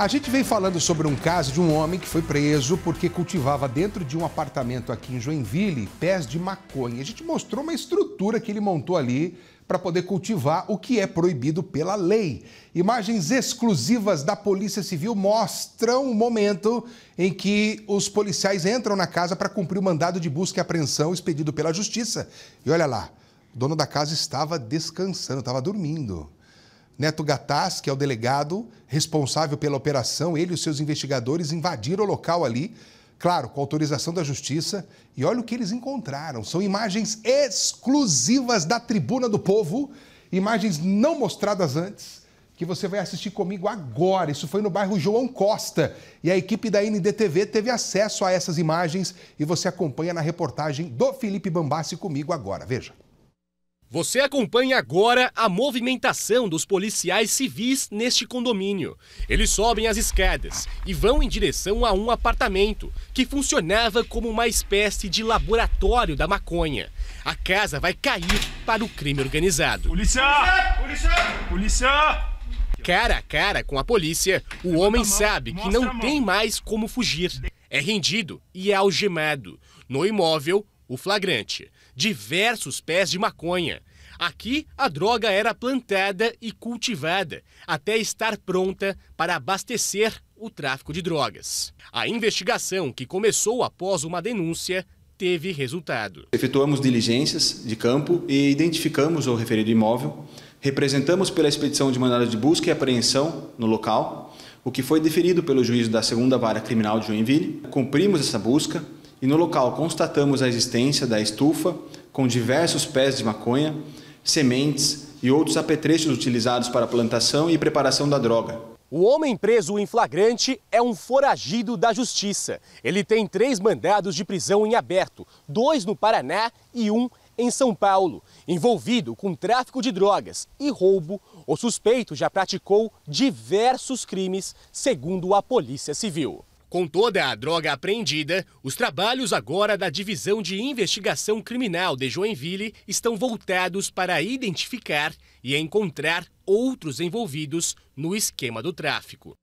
A gente vem falando sobre um caso de um homem que foi preso porque cultivava dentro de um apartamento aqui em Joinville pés de maconha. A gente mostrou uma estrutura que ele montou ali para poder cultivar o que é proibido pela lei. Imagens exclusivas da Polícia Civil mostram o momento em que os policiais entram na casa para cumprir o mandado de busca e apreensão expedido pela Justiça. E olha lá, o dono da casa estava descansando, estava dormindo. Neto Gataz, que é o delegado responsável pela operação, ele e os seus investigadores invadiram o local ali, claro, com autorização da justiça. E olha o que eles encontraram: são imagens exclusivas da Tribuna do Povo, imagens não mostradas antes, que você vai assistir comigo agora. Isso foi no bairro João Costa. E a equipe da NDTV teve acesso a essas imagens e você acompanha na reportagem do Felipe Bambassi comigo agora. Veja. Você acompanha agora a movimentação dos policiais civis neste condomínio. Eles sobem as escadas e vão em direção a um apartamento que funcionava como uma espécie de laboratório da maconha. A casa vai cair para o crime organizado. Polícia! Polícia! Polícia! Cara a cara com a polícia, o homem sabe que não tem mais como fugir. É rendido e é algemado. No imóvel, o flagrante, diversos pés de maconha. Aqui, a droga era plantada e cultivada até estar pronta para abastecer o tráfico de drogas. A investigação, que começou após uma denúncia, teve resultado. Efetuamos diligências de campo e identificamos o referido imóvel, representamos pela expedição de mandado de busca e apreensão no local, o que foi deferido pelo juízo da segunda vara criminal de Joinville. Cumprimos essa busca, e no local constatamos a existência da estufa com diversos pés de maconha, sementes e outros apetrechos utilizados para a plantação e preparação da droga. O homem preso em flagrante é um foragido da justiça. Ele tem três mandados de prisão em aberto, dois no Paraná e um em São Paulo. Envolvido com tráfico de drogas e roubo, o suspeito já praticou diversos crimes, segundo a Polícia Civil. Com toda a droga apreendida, os trabalhos agora da Divisão de Investigação Criminal de Joinville estão voltados para identificar e encontrar outros envolvidos no esquema do tráfico.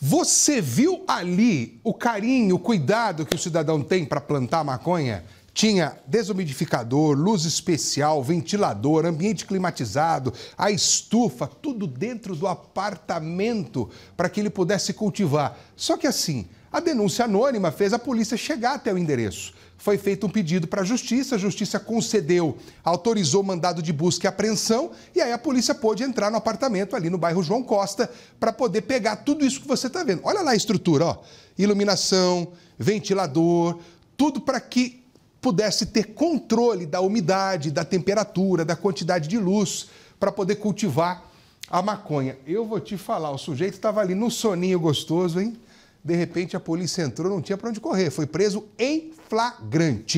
Você viu ali o carinho, o cuidado que o cidadão tem para plantar maconha? Tinha desumidificador, luz especial, ventilador, ambiente climatizado, a estufa, tudo dentro do apartamento para que ele pudesse cultivar. Só que assim, a denúncia anônima fez a polícia chegar até o endereço. Foi feito um pedido para a justiça, a justiça concedeu, autorizou mandado de busca e apreensão, e aí a polícia pôde entrar no apartamento ali no bairro João Costa para poder pegar tudo isso que você está vendo. Olha lá a estrutura, ó. Iluminação, ventilador, tudo para que pudesse ter controle da umidade, da temperatura, da quantidade de luz para poder cultivar a maconha. Eu vou te falar, o sujeito estava ali no soninho gostoso, hein? De repente a polícia entrou, não tinha para onde correr, foi preso em flagrante.